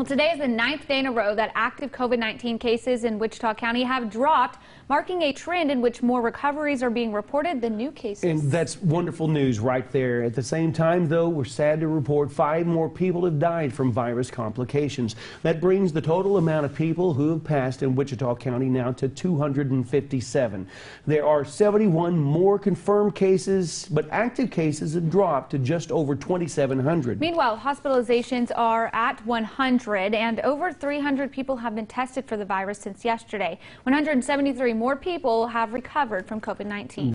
Well, today is the ninth day in a row that active COVID 19 cases in Wichita County have dropped, marking a trend in which more recoveries are being reported than new cases. And that's wonderful news right there. At the same time, though, we're sad to report five more people have died from virus complications. That brings the total amount of people who have passed in Wichita County now to 257. There are 71 more confirmed cases, but active cases have dropped to just over 2,700. Meanwhile, hospitalizations are at 100. 100, and over 300 people have been tested for the virus since yesterday. 173 more people have recovered from COVID 19.